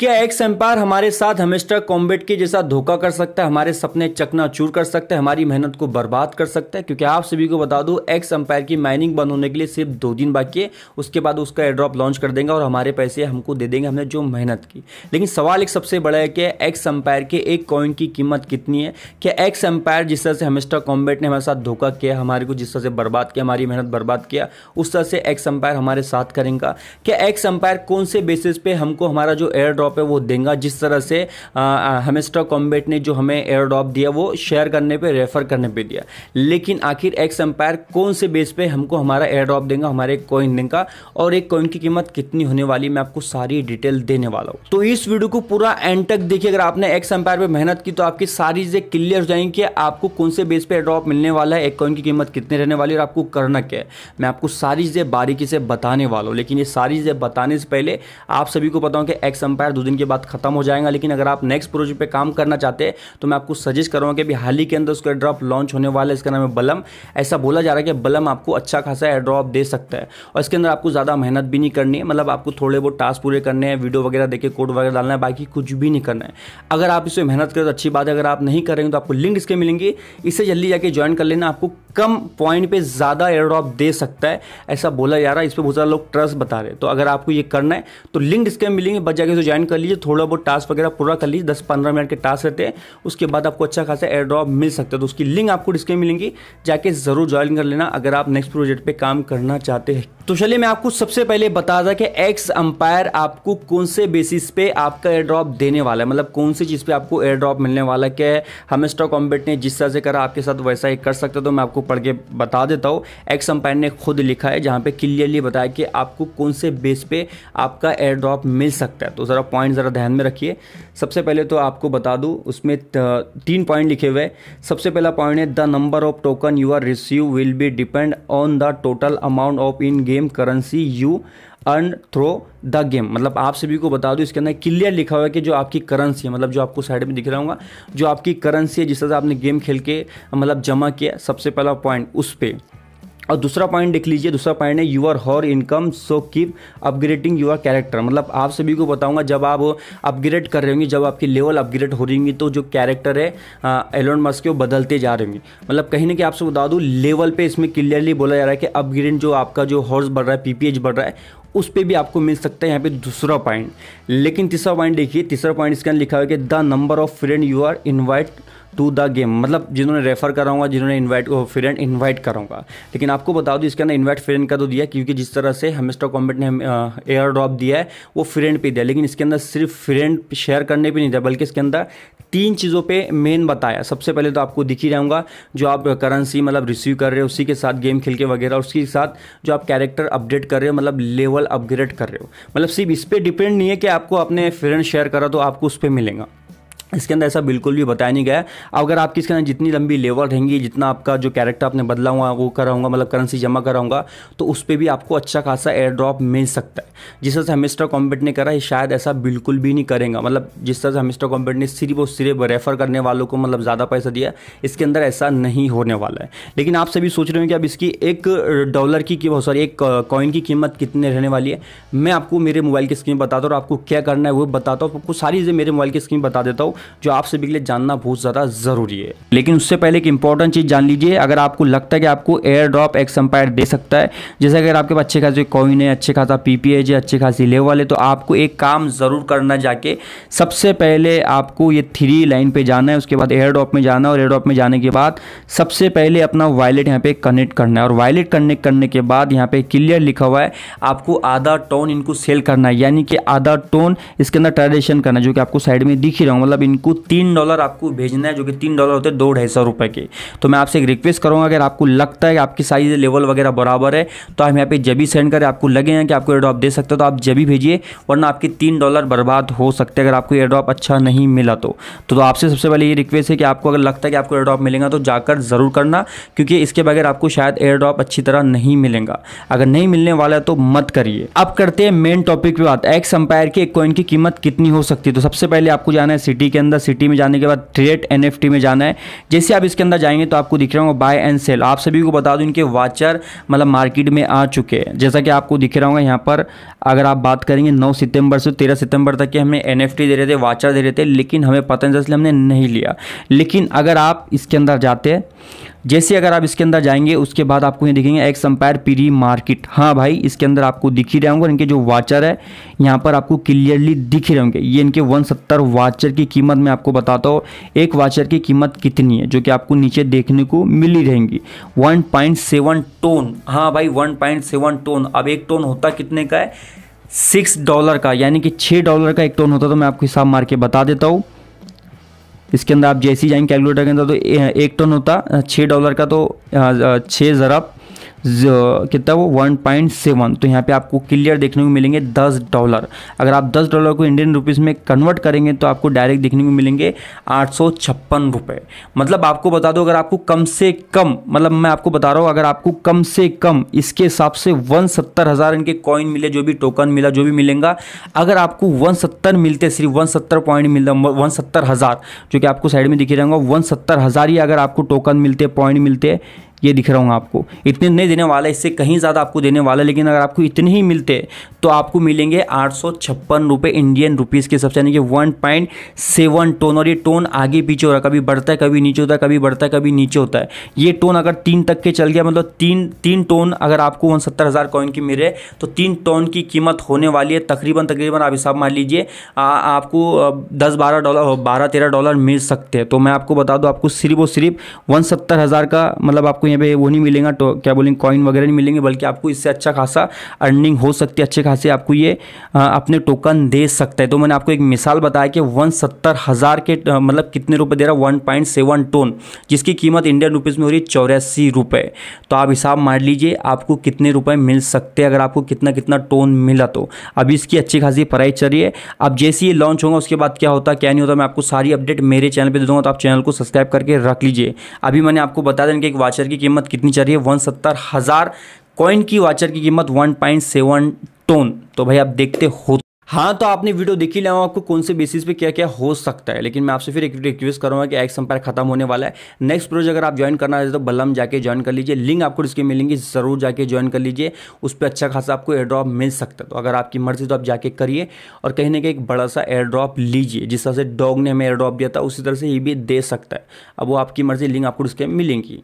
क्या x empire हमारे साथ हमेस्टर कॉम्बेट के जैसा धोखा कर सकता है हमारे सपने चकना चूर कर सकता है हमारी मेहनत को बर्बाद कर सकता है क्योंकि आप सभी को बता दूं एक्स एम्पायर की माइनिंग बंद होने के लिए सिर्फ दो दिन बाकी है उसके बाद उसका एड्रॉप लॉन्च कर देंगे और हमारे पैसे हमको दे देंगे हमने जो मेहनत की लेकिन सवाल एक सबसे बड़ा है कि एक्स एम्पायर के एक कॉइन की कीमत कितनी है क्या एक्स एम्पायर जिस तरह से हमेस्टर कॉम्बेट ने हमारे साथ धोखा किया हमारे को जिस तरह से बर्बाद किया हमारी मेहनत बर्बाद किया उस तरह से एक्स एम्पायर हमारे साथ करेंगे क्या एक्स एम्पायर कौन से बेसिस पे हमको हमारा जो एयड्रॉप ड्रॉप है वो देंगे जिस तरह से हेमेस्टा कॉम्बेट ने जो हमें एयर ड्रॉप दिया वो शेयर करने पर रेफर करने पर दिया लेकिन आखिर एक्स एम्पायर कौन से बेस पे हमको हमारा एयर ड्रॉप देगा हमारे कॉइन देगा और एक कॉइन की कीमत कितनी होने वाली मैं आपको सारी डिटेल देने वाला हूँ तो इस वीडियो को पूरा एंड तक देखिए अगर आपने एक्स एम्पायर पर मेहनत की तो आपकी सारी चीज़ें क्लियर हो जाएंगी कि आपको कौन से बेस पर ड्रॉप मिलने वाला है एक कॉइन की कीमत कितनी रहने वाली और आपको करना क्या है मैं आपको सारी चीज़ें बारीकी से बताने वाला हूँ लेकिन ये सारी चीज़ें बताने से पहले आप सभी को बताऊँ कि एक्स एम्पायर दो दिन के बाद खत्म हो जाएगा लेकिन अगर आप नेक्स्ट प्रोजेक्ट पे काम करना चाहते हैं तो मैं आपको सजेस्ट करूँगा कि अभी हाल ही के अंदर उसका एड्रॉप लॉन्च होने वाला है इसका नाम है बलम ऐसा बोला जा रहा है कि बलम आपको अच्छा खासा एड्रॉप दे सकता है और इसके अंदर आपको ज़्यादा मेहनत भी नहीं करनी है मतलब आपको थोड़े बहुत टास्क पूरे करने हैं वीडियो वगैरह देखे कोड वगैरह डालना है बाकी कुछ भी नहीं करना है अगर आप इसमें मेहनत करें तो अच्छी बात है अगर आप नहीं करेंगे तो आपको लिंक इसके मिलेंगी इसे जल्दी जाके ज्वाइन कर लेना आपको कम पॉइंट पे ज़्यादा एयर ड्रॉप दे सकता है ऐसा बोला जा रहा है इस पर बहुत सारे लोग ट्रस्ट बता रहे हैं तो अगर आपको ये करना है तो लिंक इसके मिलेंगे बच जाके ज्वाइन तो ज्वाइन कर लीजिए थोड़ा बहुत टास्क वगैरह पूरा कर लीजिए दस पंद्रह मिनट के टास्क रहते हैं उसके बाद आपको अच्छा खासा एयर ड्रॉप मिल सकता है तो उसकी लिंक आपको डिस्क्रिप्शन मिलेंगी जाके ज़रूर ज्वाइन कर लेना अगर आप नेक्स्ट प्रोजेक्ट पर काम करना चाहते हैं तो चलिए मैं आपको सबसे पहले बता दें कि एक्स अंपायर आपको कौन से बेसिस पे आपका एयर ड्रॉप देने वाला है मतलब कौन सी चीज़ पे आपको एयर ड्रॉप मिलने वाला क्या है हमें स्टॉक कॉम्बेट ने जिस तरह से करा आपके साथ वैसा ही कर सकते तो मैं आपको पढ़ के बता देता हूँ एक्स अंपायर ने खुद लिखा है जहाँ पर क्लियरली बताया कि आपको कौन से बेस पे आपका एयर ड्रॉप मिल सकता है तो ज़रा पॉइंट ज़रा ध्यान में रखिए सबसे पहले तो आपको बता दूँ उसमें तीन पॉइंट लिखे हुए सबसे पहला पॉइंट है the number of token you are receive will be depend on the total amount of in game game currency you earn through the game मतलब आप सभी को बता दूं इसके अंदर क्लियर लिखा हुआ है कि जो आपकी करेंसी है मतलब जो आपको साइड में दिख रहा होगा जो आपकी करेंसी है जिस तरह से आपने गेम खेल के मतलब जमा किया सबसे पहला पॉइंट उस पर और दूसरा पॉइंट देख लीजिए दूसरा पॉइंट है your hour income so keep upgrading your character मतलब आप सभी को बताऊंगा जब आप अपग्रेड कर रहे होंगे जब आपकी लेवल अपग्रेड हो रही होंगी तो जो कैरेक्टर है एलोन मस्क के वो बदलते जा रहे होंगे मतलब कहीं ना कहीं आपसे बता दूँ लेवल पे इसमें क्लियरली बोला जा रहा है कि अपग्रेड जो आपका जो हॉर्स बढ़ रहा है पी बढ़ रहा है उस पर भी आपको मिल सकता है यहाँ पे दूसरा पॉइंट लेकिन तीसरा पॉइंट देखिए तीसरा पॉइंट इसके अंदर लिखा हुआ कि the number of friend you are invite to the game मतलब जिन्होंने रेफर कराऊंगा जिन्होंने इन्वाइट फ्रेंड इन्वाइट कराऊंगा लेकिन आपको बता दूँ इसके अंदर इन्वाइट फ्रेंड का तो दिया क्योंकि जिस तरह से स्टॉक कॉम्बेट ने एयर ड्रॉप दिया है वो फ्रेंड पे दिया लेकिन इसके अंदर सिर्फ फ्रेंड शेयर करने पर नहीं दिया बल्कि इसके अंदर तीन चीज़ों पे मेन बताया सबसे पहले तो आपको दिख ही रहूँगा जो आप करेंसी मतलब रिसीव कर रहे हो उसी के साथ गेम खेल के वगैरह उसके साथ जो आप कैरेक्टर अपडेट कर रहे हो मतलब लेवल अपग्रेड कर रहे हो मतलब सिर्फ इस पर डिपेंड नहीं है कि आपको अपने फ्रेंड शेयर करा तो आपको उस पर मिलेगा इसके अंदर ऐसा बिल्कुल भी बताया नहीं गया अगर आपकी इसके अंदर जितनी लंबी लेवल रहेंगी जितना आपका जो कैरेक्टर आपने बदला हुआ वो कराऊंगा मतलब करेंसी जमा कराऊंगा तो उस पर भी आपको अच्छा खासा एयर ड्रॉप मिल सकता है जिस तरह से हमिस्टर कॉम्पेट ने करा है शायद ऐसा बिल्कुल भी नहीं करेंगे मतलब जिस तरह से हमिस्टर कॉम्पेट ने सिर्फ और सिर्फ रेफर करने वालों को मतलब ज़्यादा पैसा दिया इसके अंदर ऐसा नहीं होने वाला है लेकिन आप सभी सोच रहे हो कि अब इसकी एक डॉलर की सॉरी एक कॉइन की कीमत कितने रहने वाली है मैं आपको मेरे मोबाइल की स्क्रीन बताता हूँ और आपको क्या करना है वो बताता हूँ आपको सारी चीज़ें मेरे मोबाइल की स्क्रीन बता देता हूँ जो आप सभी के लिए जानना बहुत ज़्यादा ज़रूरी है लेकिन उससे पहले एक इंपॉर्टेंट चीज़ जान लीजिए अगर आपको लगता है कि आपको एयर ड्रॉप एक्स एम्पायर दे सकता है जैसे अगर आपके पास अच्छे खासे कॉइन है अच्छे खासा पी पी है अच्छे खासी लेवल वाले तो आपको एक काम ज़रूर करना जाके सबसे पहले आपको ये थ्री लाइन पर जाना है उसके बाद एयर ड्रॉप में जाना है और एयर ड्रॉप में जाने के बाद सबसे पहले अपना वायलेट यहाँ पे कनेक्ट करना है और वायलेट कनेक्ट करने के बाद यहाँ पे क्लियर लिखा हुआ है आपको आधा टोन इनको सेल करना है यानी कि आधा टोन इसके अंदर ट्रांजेक्शन करना है जो कि आपको साइड में दिख ही रहा हूँ मतलब इनको तीन डॉलर आपको भेजना है जो कि तीन डॉलर होते हैं दो ढाई सौ रुपये के तो मैं आपसे एक रिक्वेस्ट करूँगा अगर आपको लगता है कि आपकी साइज लेवल वगैरह बराबर है तो हम यहाँ पे जब भी सेंड करें आपको लगे हैं कि आपको एयर दे सकते हो तो आप जब भी भेजिए वरना आपके तीन डॉलर बर्बाद हो सकते हैं अगर आपको एयर अच्छा नहीं मिला तो।, तो, तो, आपसे सबसे पहले ये रिक्वेस्ट है कि आपको अगर लगता है कि आपको एयर मिलेगा तो जाकर ज़रूर करना क्योंकि इसके बगैर आपको शायद एयर अच्छी तरह नहीं मिलेगा अगर नहीं मिलने वाला है तो मत करिए अब करते हैं मेन टॉपिक पे बात एक्स एम्पायर के एक कॉइन की कीमत कितनी हो सकती है तो सबसे पहले आपको जाना है सिटी के अंदर सिटी में जाने के बाद ट्रेड एन में जाना है जैसे आप इसके अंदर जाएंगे तो आपको दिख रहा होगा बाय एंड सेल आप सभी को बता दूँ इनके वाचर मतलब मार्केट में आ चुके हैं जैसा कि आपको दिख रहा होगा यहाँ पर अगर आप बात करेंगे नौ सितंबर से तेरह सितंबर तक के हमें एन दे रहे थे वाचर दे रहे थे लेकिन हमें पता नहीं हमने नहीं लिया लेकिन अगर आप इसके अंदर जाते जैसे अगर आप इसके अंदर जाएंगे उसके बाद आपको ये दिखेंगे एक्स अंपायर पीरी मार्केट हाँ भाई इसके अंदर आपको दिख ही रहे होंगे इनके जो वाचर है यहाँ पर आपको क्लियरली दिख ही रहे होंगे ये इनके 170 वाचर की कीमत मैं आपको बताता हूँ एक वाचर की कीमत कितनी है जो कि आपको नीचे देखने को मिली रहेंगी वन टोन हाँ भाई वन टोन अब एक टोन होता कितने का है सिक्स डॉलर का यानी कि छः डॉलर का एक टोन होता तो मैं आपको हिसाब मार के बता देता हूँ इसके अंदर आप जैसी जाएंगे कैलकुलेटर के अंदर तो एक टन होता छः डॉलर का तो छः ज़रा कितना वो वन पॉइंट सेवन तो यहाँ पे आपको क्लियर देखने को मिलेंगे दस डॉलर अगर आप दस डॉलर को इंडियन रुपीज़ में कन्वर्ट करेंगे तो आपको डायरेक्ट देखने को मिलेंगे आठ सौ छप्पन रुपये मतलब आपको बता दो अगर आपको कम से कम मतलब मैं आपको बता रहा हूँ अगर आपको कम से कम इसके हिसाब से वन सत्तर हज़ार इनके कॉइन मिले जो भी टोकन मिला जो भी मिलेगा अगर आपको वन सत्तर मिलते सिर्फ वन सत्तर पॉइंट मिलता वन सत्तर हज़ार जो कि आपको साइड में दिखे रहेंगे वन सत्तर हज़ार ही अगर आपको टोकन मिलते पॉइंट मिलते ये दिख रहा हूँ आपको इतने नहीं देने वाला इससे कहीं ज़्यादा आपको देने वाला लेकिन अगर आपको इतने ही मिलते तो आपको मिलेंगे आठ सौ छप्पन रुपये इंडियन रुपीज़ के सबसे यानी कि वन पॉइंट सेवन टोन और ये टोन आगे पीछे हो रहा है कभी बढ़ता है कभी नीचे होता है कभी बढ़ता है कभी नीचे होता है ये टोन अगर तीन तक के चल गया मतलब तीन तीन टोन अगर आपको वन सत्तर हज़ार कॉइन की मिले तो तीन टोन की कीमत होने वाली है तकरीबन तकरीबन आप हिसाब मान लीजिए आपको दस बारह डॉलर बारह तेरह डॉलर मिल सकते हैं तो मैं आपको बता दूँ आपको सिर्फ और सिर्फ वन सत्तर हज़ार का मतलब आपको यहाँ पे वो नहीं मिलेगा तो क्या बोलेंगे कॉइन वगैरह नहीं मिलेंगे बल्कि आपको इससे अच्छा खासा अर्निंग हो सकती है अच्छे खास यहाँ से आपको ये अपने टोकन दे सकता है तो मैंने आपको एक मिसाल बताया कि वन सत्तर हज़ार के मतलब कितने रुपए दे रहा है वन पॉइंट सेवन टोन जिसकी कीमत इंडियन रुपीज़ में हो रही है चौरासी रुपये तो आप हिसाब मान लीजिए आपको कितने रुपए मिल सकते हैं अगर आपको कितना कितना टोन मिला तो अभी इसकी अच्छी खासी प्राइस चल रही है अब जैसे ये लॉन्च होगा उसके बाद क्या होता क्या नहीं होता मैं आपको सारी अपडेट मेरे चैनल पर दे दूँगा तो आप चैनल को सब्सक्राइब करके रख लीजिए अभी मैंने आपको बता दें कि एक वाचर की कीमत कितनी चल रही है वन सत्तर हज़ार कॉइन की वाचर की कीमत वन पॉइंट सेवन टोन तो भाई आप देखते हो हाँ तो आपने वीडियो देखी लिया आपको कौन से बेसिस पे क्या क्या हो सकता है लेकिन मैं आपसे फिर एक रिक्वेस्ट करूँगा कि एक्स एम्पायर खत्म होने वाला है नेक्स्ट प्रोज अगर आप ज्वाइन करना चाहते तो बल्लम जाके ज्वाइन कर लीजिए लिंक आपको इसके मिलेंगे ज़रूर जाके ज्वाइन कर लीजिए उस पर अच्छा खासा आपको एयर ड्रॉप मिल सकता है तो अगर आपकी मर्जी तो आप जाके करिए और कहीं ना कहीं एक बड़ा सा एयर ड्रॉप लीजिए जिस तरह से डॉग ने हमें एयर ड्रॉप दिया था उसी तरह से ये भी दे सकता है अब वो आपकी मर्जी लिंक आपको इसके मिलेंगी